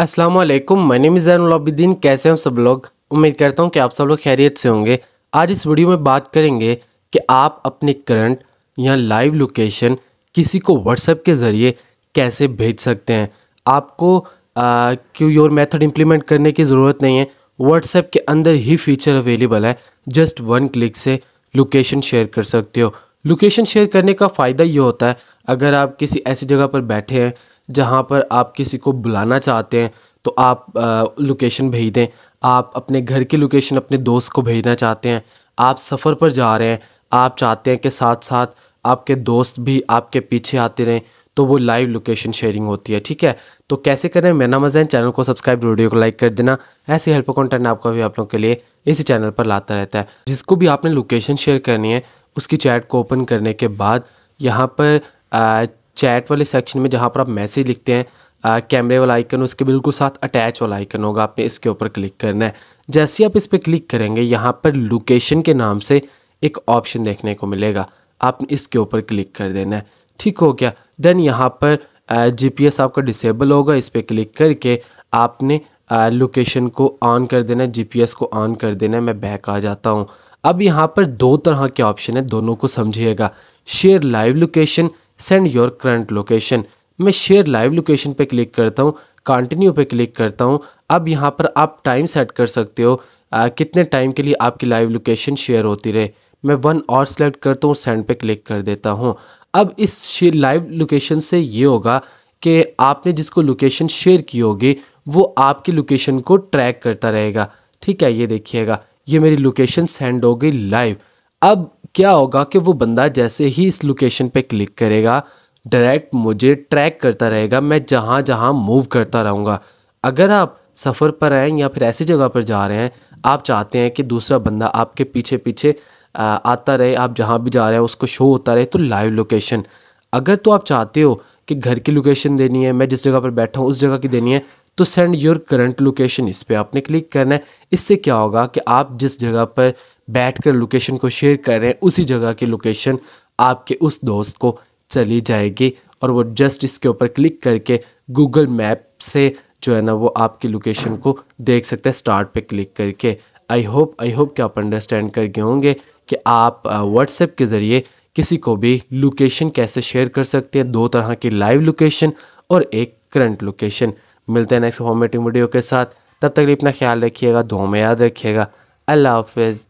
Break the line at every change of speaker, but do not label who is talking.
अस्सलाम वालेकुम मैं नेम जैन आबिदीन कैसे हैं सब लोग उम्मीद करता हूं कि आप सब लोग खैरियत से होंगे आज इस वीडियो में बात करेंगे कि आप अपनी करंट या लाइव लोकेशन किसी को व्हाट्सएप के ज़रिए कैसे भेज सकते हैं आपको क्यों योर मेथड इम्प्लीमेंट करने की ज़रूरत नहीं है व्हाट्सएप के अंदर ही फीचर अवेलेबल है जस्ट वन क्लिक से लोकेशन शेयर कर सकते हो लोकेशन शेयर करने का फ़ायदा ये होता है अगर आप किसी ऐसी जगह पर बैठे हैं जहाँ पर आप किसी को बुलाना चाहते हैं तो आप लोकेशन भेज दें आप अपने घर की लोकेशन अपने दोस्त को भेजना चाहते हैं आप सफ़र पर जा रहे हैं आप चाहते हैं कि साथ साथ आपके दोस्त भी आपके पीछे आते रहें तो वो लाइव लोकेशन शेयरिंग होती है ठीक है तो कैसे करें मेरा है चैनल को सब्सक्राइब वीडियो को लाइक कर देना ऐसे हेल्प कंटेंट आपका भी आप लोगों के लिए इसी चैनल पर लाता रहता है जिसको भी आपने लोकेशन शेयर करनी है उसकी चैट को ओपन करने के बाद यहाँ पर चैट वाले सेक्शन में जहाँ पर आप मैसेज लिखते हैं कैमरे वाला आइकन उसके बिल्कुल साथ अटैच वाला आइकन होगा आपने इसके ऊपर क्लिक करना है जैसे आप इस पर क्लिक करेंगे यहाँ पर लोकेशन के नाम से एक ऑप्शन देखने को मिलेगा आपने इसके ऊपर क्लिक कर देना है ठीक हो गया देन यहाँ पर जीपीएस आपका डिसेबल होगा इस पर क्लिक करके आपने लोकेशन को ऑन कर देना है जीपीएस को ऑन कर देना है मैं बैक आ जाता हूँ अब यहाँ पर दो तरह के ऑप्शन है दोनों को समझिएगा share live location send your current location मैं शेयर लाइव लोकेशन पे क्लिक करता हूँ कंटिन्यू पे क्लिक करता हूँ अब यहाँ पर आप टाइम सेट कर सकते हो आ, कितने टाइम के लिए आपकी लाइव लोकेशन शेयर होती रहे मैं वन और सेलेक्ट करता हूँ सेंड पे क्लिक कर देता हूँ अब इस लाइव लोकेशन से ये होगा कि आपने जिसको लोकेशन शेयर की होगी वो आपकी लोकेशन को ट्रैक करता रहेगा ठीक है ये देखिएगा ये मेरी लोकेशन सेंड हो गई लाइव अब क्या होगा कि वो बंदा जैसे ही इस लोकेशन पे क्लिक करेगा डायरेक्ट मुझे ट्रैक करता रहेगा मैं जहाँ जहाँ मूव करता रहूँगा अगर आप सफ़र पर हैं या फिर ऐसी जगह पर जा रहे हैं आप चाहते हैं कि दूसरा बंदा आपके पीछे पीछे आता रहे आप जहाँ भी जा रहे हैं उसको शो होता रहे तो लाइव लोकेशन अगर तो आप चाहते हो कि घर की लोकेशन देनी है मैं जिस जगह पर बैठा हूँ उस जगह की देनी है तो सेंड योर करंट लोकेशन इस पर आपने क्लिक करना है इससे क्या होगा कि आप जिस जगह पर बैठकर लोकेशन को शेयर कर रहे हैं उसी जगह की लोकेशन आपके उस दोस्त को चली जाएगी और वो जस्ट इसके ऊपर क्लिक करके गूगल मैप से जो है ना वो आपकी लोकेशन को देख सकते हैं स्टार्ट पे क्लिक करके आई होप आई होप कि आप अंडरस्टैंड कर गए होंगे कि आप व्हाट्सएप uh, के ज़रिए किसी को भी लोकेशन कैसे शेयर कर सकते हैं दो तरह की लाइव लोकेशन और एक करंट लोकेशन मिलते हैं नेक्स्ट फॉर्मेटिव वीडियो के साथ तब तक अपना ख्याल रखिएगा दो में याद रखिएगा अल्लाह हाफिज़